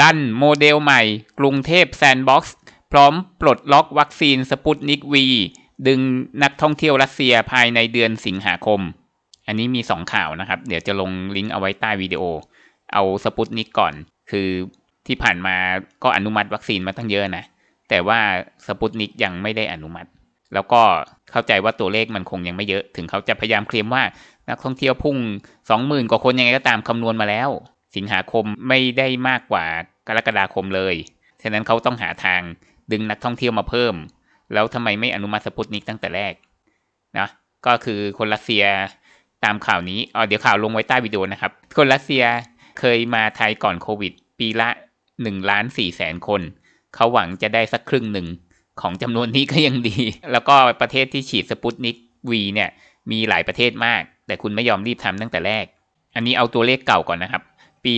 ดัน โมเดลใหม่ กรุงเทพแซนด์บ็อกซ์พร้อมปลดล็อกวัคซีนสปุตนิกวีดึงนักท่องเที่ยวรัสเซียภายในเดือนสิงหาคม อันนี้มี 2 ข่าวนะครับ เดี๋ยวจะลงลิงก์เอาไว้ใต้วิดีโอ เอาสปุตนิก ก่อน คือที่ผ่านมาก็อนุมัติวัคซีนมาตั้งเยอะนะ แต่ว่าสปุตนิก ยังไม่ได้อนุมัติ แล้วก็เข้าใจว่าตัวเลขมันคงยังไม่เยอะถึงเขาจะพยายามเคลมว่านักท่องเที่ยวพุ่ง20,000กว่าคนยังไงก็ตามคำนวณมาแล้วสิงหาคมไม่ได้มากกว่ากรกฎาคมเลย ฉะนั้นเขาต้องหาทางดึงนักท่องเที่ยวมาเพิ่ม แล้วทำไมไม่อนุมัติสปุตนิกตั้งแต่แรกนะ ก็คือคนรัสเซีย ตามข่าวนี้ อ๋อเดี๋ยวข่าวลงไว้ใต้วิดีโอนะครับ คนรัสเซียเคยมาไทยก่อนโควิด ปีละ1ล้าน4แสนคน เขาหวังจะได้สักครึ่งหนึ่งของจำนวนนี้ก็ยังดี แล้วก็ประเทศที่ฉีดสปุตนิกวีเนี่ยมีหลายประเทศมาก แต่คุณไม่ยอมรีบทำตั้งแต่แรก อันนี้เอาตัวเลขเก่าก่อนนะครับปี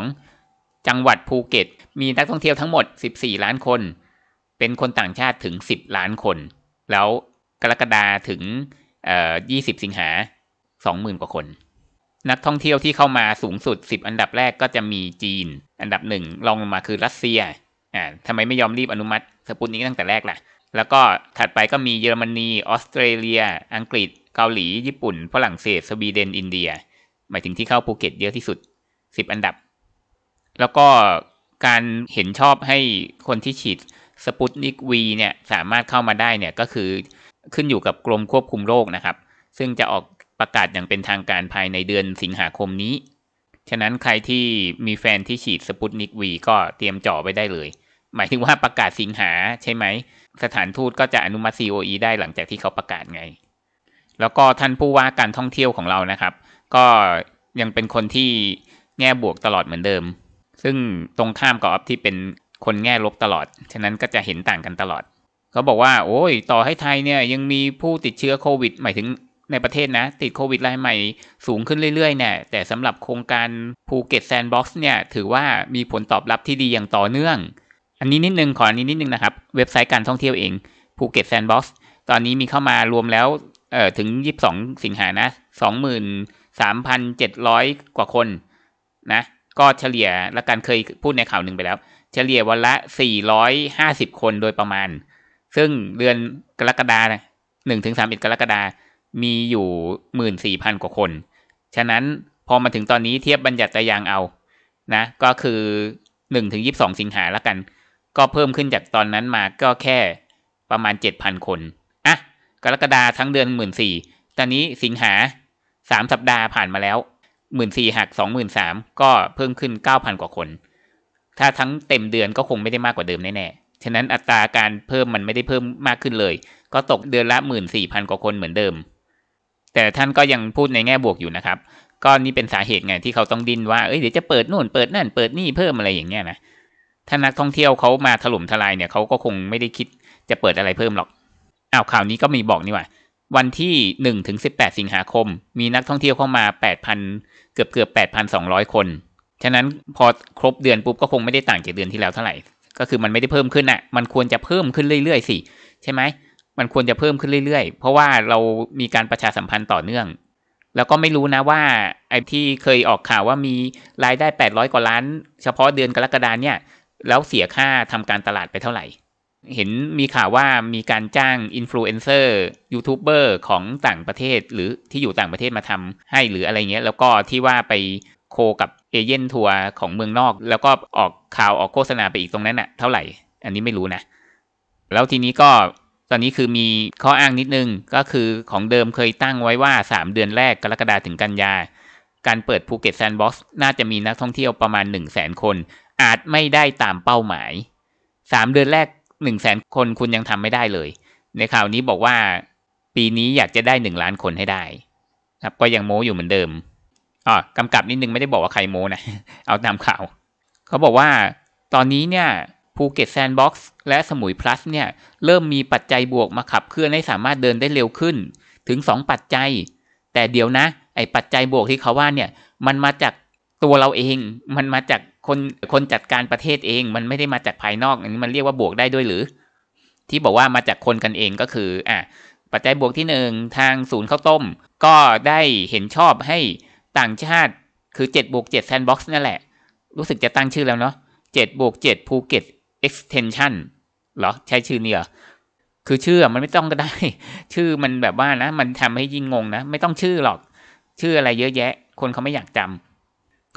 2562 จังหวัดภูเก็ต มีนักท่องเที่ยวทั้งหมด 14 ล้านคน เป็นคนต่างชาติถึง 10 ล้านคน แล้วกรกฎาถึง 20 สิงหา20,000กว่าคน นักท่องเที่ยวที่เข้ามาสูงสุด 10 อันดับแรกก็จะมีจีนอันดับหนึ่งรองลงมาคือรัสเซียอ่าทำไมไม่ยอมรีบอนุมัติ สปุตนี้ตั้งแต่แรกล่ะ แล้วก็ถัดไปก็มีเยอรมนีออสเตรเลีย อังกฤษเกาหลี ญี่ปุ่นฝรั่งเศส สวีเดนอินเดีย หมายถึงที่เข้าภูเก็ตเยอะที่สุดสิบอันดับ แล้วก็การเห็นชอบให้คนที่ฉีดสปุตนิกวีเนี่ยสามารถเข้ามาได้เนี่ยก็คือขึ้นอยู่กับกรมควบคุมโรคนะครับ ซึ่งจะออกประกาศอย่างเป็นทางการภายในเดือนสิงหาคมนี้ ฉะนั้นใครที่มีแฟนที่ฉีดสปุตนิกวีก็เตรียมจ่อไปได้เลย หมายถึงว่าประกาศสิงหาใช่ไหม สถานทูตก็จะอนุมัติ COE ได้หลังจากที่เขาประกาศไง แล้วก็ท่านผู้ว่าการท่องเที่ยวของเรานะครับ ก็ยังเป็นคนที่แง่บวกตลอดเหมือนเดิม ซึ่งตรงข้ามกับอัพที่เป็นคนแง่ลบตลอด ฉะนั้นก็จะเห็นต่างกันตลอด เขาบอกว่า โอ้ย ต่อให้ไทยเนี่ยยังมีผู้ติดเชื้อโควิดหมายถึงในประเทศนะ ติดโควิดรายใหม่สูงขึ้นเรื่อยๆเนี่ย แต่สำหรับโครงการภูเก็ตแซนด์บ็อกซ์เนี่ยถือว่ามีผลตอบรับที่ดีอย่างต่อเนื่อง อันนี้นิดนึง ขออันนี้นิดนึงนะครับ เว็บไซต์การท่องเที่ยวเองภูเก็ตแซนด์บ็อกซ์ ตอนนี้มีเข้ามารวมแล้วเอ่อถึง 22 สิงหานะ 23,700 กว่าคนนะก็เฉลี่ยและกันเคยพูดในข่าวหนึ่งไปแล้ว เฉลี่ยวันละ 450 คนโดยประมาณ ซึ่งเดือนกรกฎาคมหนึ่งถึงสามกรกฎามีอยู่หมื่นสี่พันกว่าคน ฉะนั้นพอมาถึงตอนนี้เทียบบัญญัติตายางเอานะก็คือหนึ่งถึงยิบสองสิงหาละกัน ก็เพิ่มขึ้นจากตอนนั้นมาก็แค่ประมาณเจ็ดพันคนอ่ะกรกฎาทั้งเดือนหมื่นสี่ตอนนี้สิงหาสามสัปดาห์ผ่านมาแล้วหมื่นสี่หักสองหมื่นสามก็เพิ่มขึ้นเก้าพันกว่าคน ถ้าทั้งเต็มเดือนก็คงไม่ได้มากกว่าเดิมแน่ๆฉะนั้นอัตราการเพิ่มมันไม่ได้เพิ่มมากขึ้นเลย ก็ตกเดือนละหมื่นสี่พันกว่าคนเหมือนเดิม แต่ท่านก็ยังพูดในแง่บวกอยู่นะครับ ก็นี่เป็นสาเหตุไงที่เขาต้องดิ้นว่า เอ้ยเดี๋ยวจะเปิดนู่นเปิดนั่น เปิดนี่เพิ่มอะไรอย่างเงี้ยนะถ้านักท่องเที่ยวเขามาถล่มทลายเนี่ยเขาก็คงไม่ได้คิดจะเปิดอะไรเพิ่มหรอก อ้าวข่าวนี้ก็มีบอกนี่ว่าวันที่ 1 ถึง 18 สิงหาคม มีนักท่องเที่ยวเข้ามา 8,000 เกือบเกือบ 8,200 คน ฉะนั้นพอครบเดือนปุ๊บก็คงไม่ได้ต่างจากเดือนที่แล้วเท่าไหร่ ก็คือมันไม่ได้เพิ่มขึ้นอะ่ะมันควรจะเพิ่มขึ้นเรื่อยๆสิ ใช่ไหมมันควรจะเพิ่มขึ้นเรื่อยๆ เพราะว่าเรามีการประชาสัมพันธ์ต่อเนื่อง แล้วก็ไม่รู้นะว่าไอ้ที่เคยออกข่าวว่ามีรายได้ 800 กว่าล้าน เฉพาะเดือนกรกฎาเนี่ย แล้วเสียค่าทำการตลาดไปเท่าไหร่เห็นมีข่าวว่ามีการจ้างอินฟลูเอนเซอร์ยูทูบเบอร์ของต่างประเทศหรือที่อยู่ต่างประเทศมาทำให้หรืออะไรเงี้ยแล้วก็ที่ว่าไปโคกับเอเนตนทัวร์ของเมืองนอกแล้วก็ออกข่าวออกโฆษณาไปอีกตรงนั้นอะ่ะเท่าไหร่ อันนี้ไม่รู้นะ แล้วทีนี้ก็ตอนนี้คือมีข้ออ้างนิดนึงก็คือของเดิมเคยตั้งไว้ว่า3เดือนแรกกรกฎาถึงกันยาการเปิดภูเก็ตแซนด์บ็อกซ์น่าจะมีนักท่องเที่ยวประมาณ 1 0 0 0 0แคน อาจไม่ได้ตามเป้าหมาย3เดือนแรกหนึ่งแสนคนคุณยังทำไม่ได้เลยในข่าวนี้บอกว่า ปีนี้อยากจะได้หนึ่งล้านคนให้ได้ ครับก็ยังโม้ อยู่เหมือนเดิมอ๋อกำกับนิดนึงไม่ได้บอกว่าใครโม้นะเอาตามข่าวเขาบอกว่าตอนนี้เนี่ยภูเก็ตแซนด์บ็อกซ์และสมุยพลัสเนี่ยเริ่มมีปัจจัยบวกมาขับเคลื่อนให้สามารถเดินได้เร็วขึ้น ถึง 2 ปัจจัย แต่เดี๋ยวนะ ไอ้ปัจจัยบวกที่เขาว่าเนี่ยมันมาจากตัวเราเองมันมาจากคนคนจัดการประเทศเอง มันไม่ได้มาจากภายนอก อันนี้มันเรียกว่าบวกได้ด้วยหรือ ที่บอกว่ามาจากคนกันเองก็คือ อ่ะปัจจัยบวกที่หนึ่งทางศูนย์ข้าวต้ม ก็ได้เห็นชอบให้ต่างชาติคือ7บวกเจ็ดแซนด์บ็อกซ์นั่นแหละรู้สึกจะตั้งชื่อแล้วเนาะเจ็ดบวกเจ็ดภูเก็ตเอ็ซ์เทนชั่นเหรอใช้ชื่อนี่เหรอคือชื่อมันไม่ต้องก็ได้ ชื่อมันแบบว่านะมันทำให้ยิ่งงงนะ ไม่ต้องชื่อหรอก ชื่ออะไรเยอะแยะ คนเขาไม่อยากจำ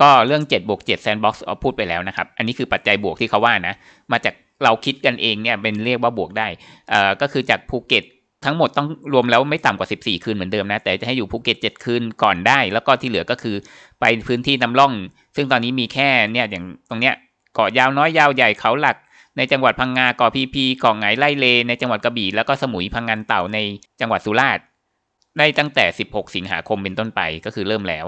ก็เรื่อง7บวก7์บ็อกซ์พูดไปแล้วนะครับ อันนี้คือปัจจัยบวกที่เขาว่านะ มาจากเราคิดกันเองเนี่ยเป็นเรียกว่าบวกได้ เอ่อ ก็คือจากภูเก็ต ทั้งหมดต้องรวมแล้วไม่ต่ำกว่า14คืนเหมือนเดิมนะแต่จะให้อยู่ภูเก็ต7คืนก่อนได้ แล้วก็ที่เหลือก็คือไปพื้นที่นำร่อง ซึ่งตอนนี้มีแค่เนี่ยอย่างตรงเนี้ยเกาะยาวน้อยยาวใหญ่เขาหลัก ในจังหวัดพังงาเกาะพีพีเกาะไหงไล่เลในจังหวัดกระบี่แล้วก็สมุยพังงานเต่าในจังหวัดสุราษฎร์ได้ตั้งแต่16สิงหาคมเป็นต้นไปก็คือเริ่มแล้ว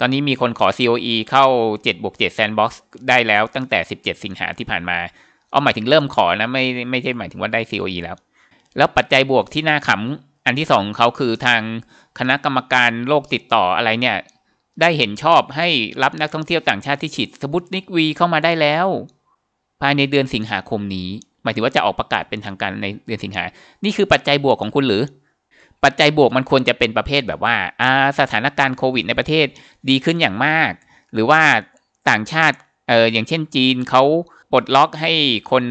ตอนนี้มีคนขอ COE เข้า7บวก7 Sandbox ได้แล้ว ตั้งแต่ 17 สิงหาที่ผ่านมา เอาหมายถึงเริ่มขอนะ ไม่ไม่ใช่หมายถึงว่าได้ COE แล้ว แล้วปัจจัยบวกที่น่าขำอันที่สองเขาคือทางคณะกรรมการโรคติดต่ออะไรเนี่ย ได้เห็นชอบให้รับนักท่องเที่ยวต่างชาติที่ฉีดสบุตนิกวีเข้ามาได้แล้วภายในเดือนสิงหาคมนี้ หมายถึงว่าจะออกประกาศเป็นทางการในเดือนสิงหา นี่คือปัจจัยบวกของคุณหรือปัจจัยบวกมันควรจะเป็นประเภทแบบว่าสถานการณ์โควิดในประเทศดีขึ้นอย่างมาก หรือว่าต่างชาติเอออย่างเช่นจีนเขาปลดล็อกให้คน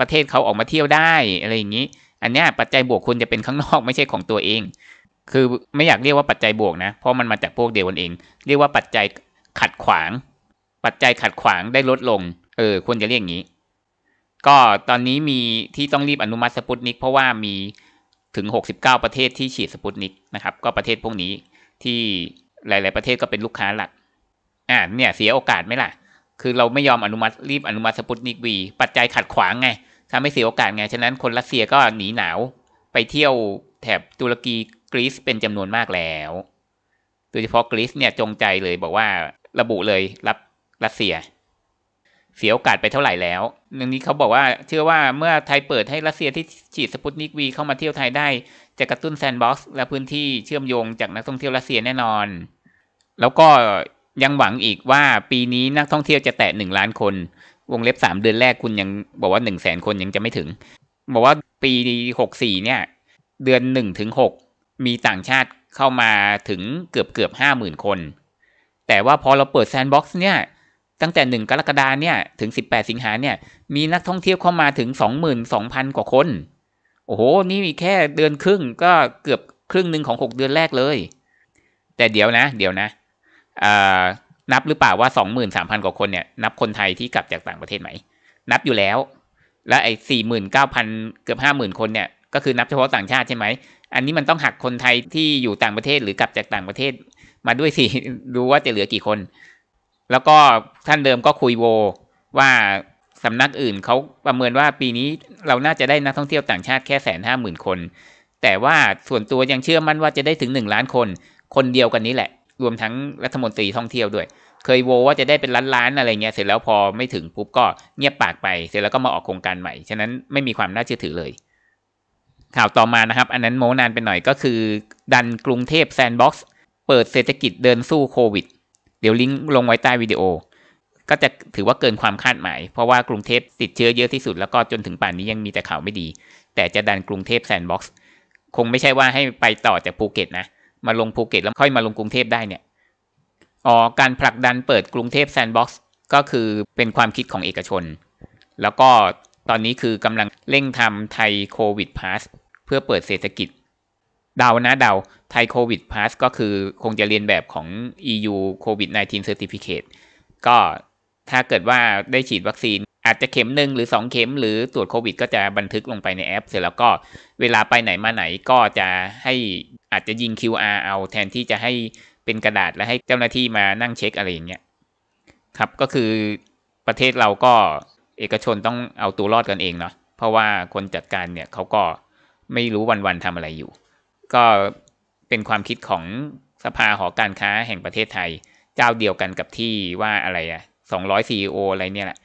ประเทศเขาออกมาเที่ยวได้อะไรอย่างนี้อันนี้ปัจจัยบวกควรจะเป็นข้างนอกไม่ใช่ของตัวเอง คือไม่อยากเรียกว่าปัจจัยบวกนะ เพราะมันมาจากพวกเดียวกันเอง เรียกว่าปัจจัยขัดขวาง ปัจจัยขัดขวางได้ลดลงเออควรจะเรียกอย่างนี้ ก็ตอนนี้มีที่ต้องรีบอนุมัติสปุตนิกเพราะว่ามีถึง 69 ประเทศที่ฉีดสปุตนิกนะครับ ก็ประเทศพวกนี้ที่หลาย ๆ ประเทศก็เป็นลูกค้าหลัก อ่า เนี่ยเสียโอกาสไหมล่ะ คือเราไม่ยอมอนุมัติรีบอนุมัติสปุตนิกวีปัจจัยขัดขวางไงทำให้เสียโอกาสไง ฉะนั้นคนรัสเซียก็หนีหนาว ไปเที่ยวแถบตุรกีกรีซเป็นจำนวนมากแล้ว โดยเฉพาะกรีซเนี่ย จงใจเลยบอกว่าระบุเลยรับรัสเซียเสียโอกาสไปเท่าไหร่แล้ว่ังนี้เขาบอกว่าเชื่อว่าเมื่อไทยเปิดให้รัสเซียที่ฉีดสปุตนิกวีเข้ามาเที่ยวไทยได้ จะกระตุ้นแซนด์บ็อกซ์และพื้นที่เชื่อมโยงจากนักท่องเที่ยวรัสเซียแน่นอน แล้วก็ยังหวังอีกว่าปีนี้นักท่องเที่ยวจะแตะหนึ่งล้านคน วงเล็บสามเดือนแรกคุณยังบอกว่าหนึ่งแสนคนยังจะไม่ถึง บอกว่าปีหกสี่เนี่ย เดือนหนึ่งถึงหกมีต่างชาติเข้ามาถึงเกือบเกือบห้าหมื่นคน แต่ว่าพอเราเปิดแซนด์บ็อกซ์เนี่ยตั้งแต่1กรกฎาเนี่ยถึง18สิงหาเนี่ย มีนักท่องเที่ยวเข้ามาถึง22,000กว่าคนโอ้โหนี่มีแค่เดือนครึ่งก็เกือบครึ่งหนึ่งของ6เดือนแรกเลย แต่เดี๋ยวนะ เดี๋ยวนะนับหรือเปล่าว่า23,000กว่าคนเนี่ยนับคนไทยที่กลับจากต่างประเทศไหม นับอยู่แล้ว และไอ้49,000เกือบ50,000คนเนี่ยก็คือ นับเฉพาะต่างชาติใช่ไหม อันนี้มันต้องหักคนไทยที่อยู่ต่างประเทศหรือกลับจากต่างประเทศ มาด้วยสิดูว่าจะเหลือกี่คนแล้วก็ท่านเดิมก็คุยโว ว่าสำนักอื่นเขาประเมินว่าปีนี้เราน่าจะได้นักท่องเที่ยวต่างชาติแค่แสนห้าหมื่นคน แต่ว่าส่วนตัวยังเชื่อมั่นว่าจะได้ถึงหนึ่งล้านคน คนเดียวกันนี้แหละ รวมทั้งรัฐมนตรีท่องเที่ยวด้วยเคยโว ว่าจะได้เป็นล้านล้านอะไรเงี้ยเสร็จแล้วพอไม่ถึงปุ๊บก็ เงียบปากไปเสร็จแล้วก็มาออกโครงการใหม่ฉะนั้นไม่มีความน่าเชื่อถือเลย ข่าวต่อมานะครับ อันนั้นโมนานไปหน่อยก็คือ ดันกรุงเทพแซนด์บ็อกซ์เปิดเศรษฐกิจเดินสู้โควิดเดี๋ยวลิงก์ลงไว้ใต้วิดีโอ ก็จะถือว่าเกินความคาดหมาย เพราะว่ากรุงเทพติดเชื้อเยอะที่สุด แล้วก็จนถึงป่านนี้ยังมีแต่ข่าวไม่ดี แต่จะดันกรุงเทพแซนด์บ็อกซ์คงไม่ใช่ว่าให้ไปต่อจากภูเก็ตนะ มาลงภูเก็ตแล้วค่อยมาลงกรุงเทพได้เนี่ย อ๋อการผลักดันเปิดกรุงเทพแซนด์บ็อกซ์ก็คือเป็นความคิดของเอกชน แล้วก็ตอนนี้คือกำลังเร่งทำไทยโควิดพาสเพื่อเปิดเศรษฐกิจดานะเดาไทยโควิดพาสก็คือคงจะเรียนแบบของ EU COVID 19 Certificate ก็ถ้าเกิดว่าได้ฉีดวัคซีน อาจจะเข็มหนึ่งหรือ 2 เข็มหรือตรวจโควิด ก็จะบันทึกลงไปในแอปเสร็จแล้วก็เวลาไปไหนมาไหนก็จะให้อาจจะยิง QR เอาแทนที่จะให้เป็นกระดาษและให้เจ้าหน้าที่มานั่งเช็คอะไรอย่างเงี้ยครับก็คือประเทศเราก็เอกชนต้องเอาตัวรอดกันเองเนาะเพราะว่าคนจัดการเนี่ยเขาก็ไม่รู้วันๆทำอะไรอยู่ก็เป็นความคิดของสภาหอการค้าแห่งประเทศไทยเจ้าเดียวกันกับที่ว่าอะไรอะสองร้อยซีโออะไรเนี่ยแหละ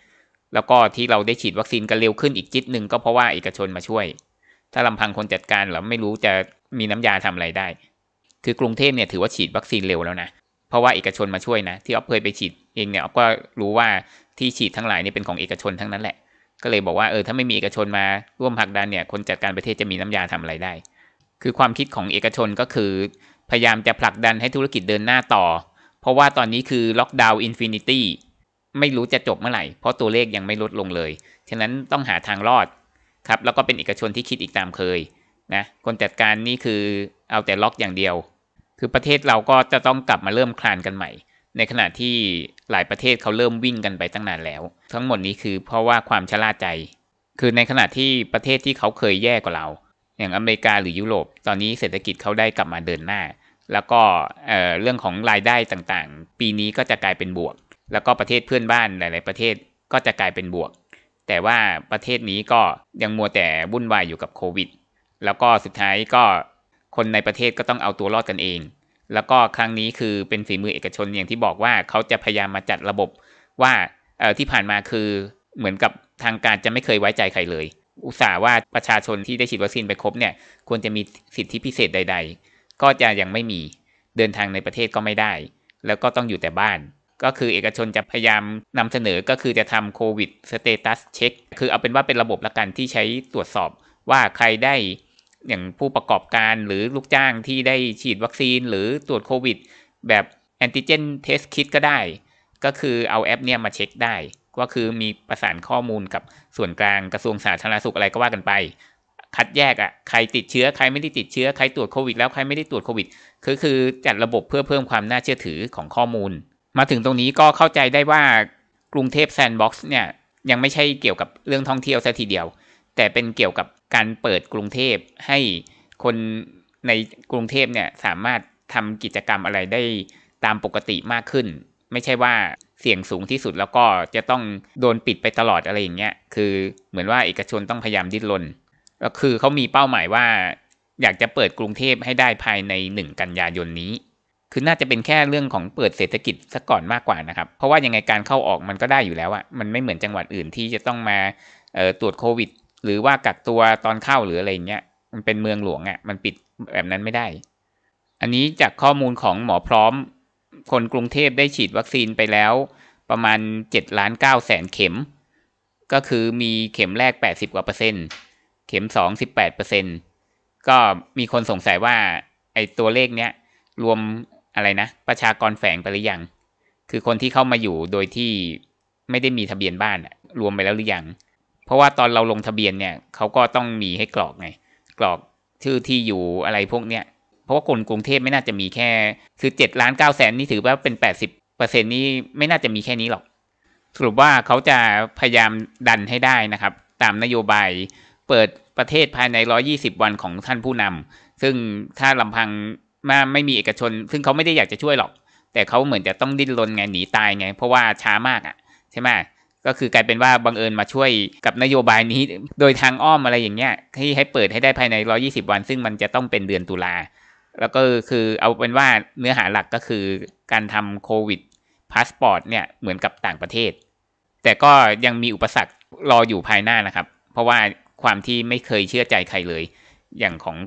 แล้วก็ที่เราได้ฉีดวัคซีนกันเร็วขึ้นอีกจิตหนึ่งก็เพราะว่าเอกชนมาช่วย ถ้าลำพังคนจัดการเราไม่รู้จะมีน้ำยาทำอะไรได้ คือกรุงเทพเนี่ยถือว่าฉีดวัคซีนเร็วแล้วนะ เพราะว่าเอกชนมาช่วยนะ ที่อ๊อฟเคยไปฉีดเองเนี่ยอ๊อฟก็รู้ว่าที่ฉีดทั้งหลายเนี่ยเป็นของเอกชนทั้งนั้นแหละ ก็เลยบอกว่าเออถ้าไม่มีเอกชนมา ร่วมผักดันเนี่ยคนจัดการประเทศจะมีน้ำยาทำอะไรได้คือความคิดของเอกชนก็คือ พยายามจะผลักดันให้ธุรกิจเดินหน้าต่อ เพราะว่าตอนนี้คือล็อกดาวน์อินฟินิตี้ไม่รู้จะจบเมื่อไหร่เพราะตัวเลขยังไม่ลดลงเลย ฉะนั้นต้องหาทางรอดครับแล้วก็เป็นเอกชนที่คิดอีกตามเคยนะคนจัดการนี่คือเอาแต่ล็อกอย่างเดียว คือประเทศเราก็จะต้องกลับมาเริ่มคลานกันใหม่ ในขณะที่หลายประเทศเขาเริ่มวิ่งกันไปตั้งนานแล้ว ทั้งหมดนี้คือเพราะว่าความชะล่าใจ คือในขณะที่ประเทศที่เขาเคยแย่กว่าเราอย่างอเมริกาหรือยุโรป ตอนนี้เศรษฐกิจเขาได้กลับมาเดินหน้า แล้วก็เเรื่องของรายได้ต่างๆ ปีนี้ก็จะกลายเป็นบวก แล้วก็ประเทศเพื่อนบ้านหลายๆประเทศก็จะกลายเป็นบวก แต่ว่าประเทศนี้ก็ยังมัวแต่วุ่นวายอยู่กับโควิด แล้วก็สุดท้ายก็คนในประเทศก็ต้องเอาตัวรอดกันเอง แล้วก็ครั้งนี้คือเป็นฝีมือเอกชนอย่างที่บอกว่าเขาจะพยายามมาจัดระบบว่าที่ผ่านมาคือเหมือนกับทางการจะไม่เคยไว้ใจใครเลยอุตส่าห์ว่าประชาชนที่ได้ฉีดวัคซีนไปครบเนี่ยควรจะมีสิทธิพิเศษใด ๆ ก็จะยังไม่มีเดินทางในประเทศก็ไม่ได้ แล้วก็ต้องอยู่แต่บ้าน ก็คือเอกชนจะพยายามนำเสนอก็คือจะทำโควิดสเตตัสเช็คคือเอาเป็นว่าเป็นระบบละกันที่ใช้ตรวจสอบว่าใครได้อย่างผู้ประกอบการหรือลูกจ้างที่ได้ฉีดวัคซีนหรือตรวจโควิดแบบแอนติเจนเทสคิดก็ได้ ก็คือเอาแอปเนี่ยมาเช็คได้ก็คือมีประสานข้อมูลกับส่วนกลางกระทรวงสาธารณสุขอะไรก็ว่ากันไป คัดแยกอ่ะ ใครติดเชื้อ ใครไม่ได้ติดเชื้อ ใครตรวจโควิดแล้ว ใครไม่ได้ตรวจโควิดคือคือจัดระบบเพื่อเพิ่มความน่าเชื่อถือของข้อมูล มาถึงตรงนี้ก็เข้าใจได้ว่ากรุงเทพแซนด์บ็อกซ์เนี่ยยังไม่ใช่เกี่ยวกับเรื่องท่องเที่ยวซะทีเดียว แต่เป็นเกี่ยวกับการเปิดกรุงเทพให้คนในกรุงเทพเนี่ยสามารถทำกิจกรรมอะไรได้ตามปกติมากขึ้นไม่ใช่ว่าเสี่ยงสูงที่สุดแล้วก็จะต้องโดนปิดไปตลอดอะไรอย่างเงี้ย คือเหมือนว่าเอกชนต้องพยายามดิ้นรนก็คือเขามีเป้าหมายว่า อยากจะเปิดกรุงเทพให้ได้ภายในหนึ่งกันยายนนี้ คือน่าจะเป็นแค่เรื่องของเปิดเศรษฐกิจซะก่อนมากกว่านะครับ เพราะว่ายังไงการเข้าออกมันก็ได้อยู่แล้วอะมันไม่เหมือนจังหวัดอื่นที่จะต้องมาตรวจโควิด หรือว่ากักตัวตอนเข้าหรืออะไรเงี้ย มันเป็นเมืองหลวงอะมันปิดแบบนั้นไม่ได้ อันนี้จากข้อมูลของหมอพร้อมคนกรุงเทพได้ฉีดวัคซีนไปแล้ว ประมาณ7ล้าน9แสนเข็ม ก็คือมีเข็มแรก 80กว่าเปอร์เซ็นต์เข็ม2 18เปอร์เซ็นต์ก็มีคนสงสัยว่าไอตัวเลขเนี้ย รวมอะไรนะ ประชากรแฝงไปหรือยังคือคนที่เข้ามาอยู่โดยที่ไม่ได้มีทะเบียนบ้าน รวมไปแล้วหรือยัง เพราะว่าตอนเราลงทะเบียนเนี่ย เขาก็ต้องมีให้กรอกไง กรอกชื่อที่อยู่อะไรพวกเนี้ยเพราะว่าคนกรุงเทพไม่น่าจะมีแค่ คือเจ็ดล้านเก้าแสนนี่ถือว่าเป็นแปดสิบเปอร์เซ็นนี่ไม่น่าจะมีแค่นี้หรอก สรุปว่าเขาจะพยายามดันให้ได้นะครับ ตามนโยบาย เปิดประเทศภายในร้อยี่สิบวันของท่านผู้นำ ซึ่งถ้าลำพังมาไม่มีเอกชน ซึ่งเขาไม่ได้อยากจะช่วยหรอก แต่เขาเหมือนจะต้องดิ้นรนไงหนีตายไง เพราะว่าช้ามากอะ่ะ ใช่ไหมก็คือกลายเป็นว่าบังเอิญมาช่วยกับนโยบายนี้ โดยทางอ้อมอะไรอย่างเงี้ยที่ให้เปิดให้ได้ภายใน120วัน ซึ่งมันจะต้องเป็นเดือนตุลาแล้วก็คือเอาเป็นว่าเนื้อหาหลักก็คือการทำโควิดพาสปอร์ตเนี่ยเหมือนกับต่างประเทศ แต่ก็ยังมีอุปสรรครออยู่ภายหน้านะครับ เพราะว่าความที่ไม่เคยเชื่อใจใครเลย อย่างของ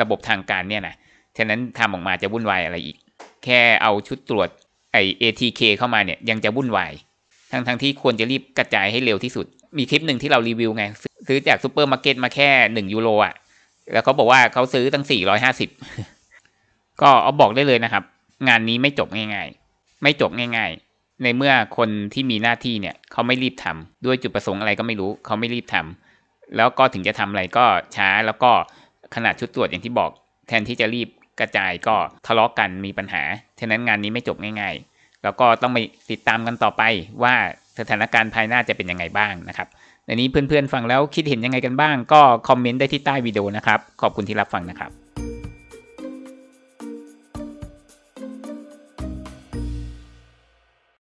ระบบทางการเนี่ยนะฉะนั้นทำออกมาจะวุ่นวายอะไรอีกแค่เอาชุดตรวจไอ ATK เข้ามาเนี่ย ยังจะวุ่นวายทั้งทั้งที่ควรจะรีบกระจายให้เร็วที่สุดมีคลิปหนึ่งที่เรารีวิวไง ซื้อจากซูเปอร์มาร์เก็ตมาแค่1ยูโรอ่ะแล้วเขาบอกว่าเขาซื้อตั้ง450ก็เอาบอกได้เลยนะครับ งานนี้ไม่จบง่ายๆ ไม่จบง่าย ๆ ในเมื่อคนที่มีหน้าที่เนี่ยเขาไม่รีบทำ ด้วยจุดประสงค์อะไรก็ไม่รู้เขาไม่รีบทำ แล้วก็ถึงจะทำอะไรก็ช้าแล้วก็ขนาดชุดตรวจอย่างที่บอก แทนที่จะรีบกระจาย ก็ทะเลาะกกันมีปัญหาฉะนั้นงานนี้ไม่จบง่าย ๆ แล้วก็ต้องไปติดตามกันต่อไป ว่าสถานการณ์ภายหน้าจะเป็นยังไงบ้างนะครับ ในนี้เพื่อนๆฟังแล้วคิดเห็นยังไงกันบ้าง ก็คอมเมนต์ได้ที่ใต้วิดีโอนะครับ ขอบคุณที่รับฟังนะครับ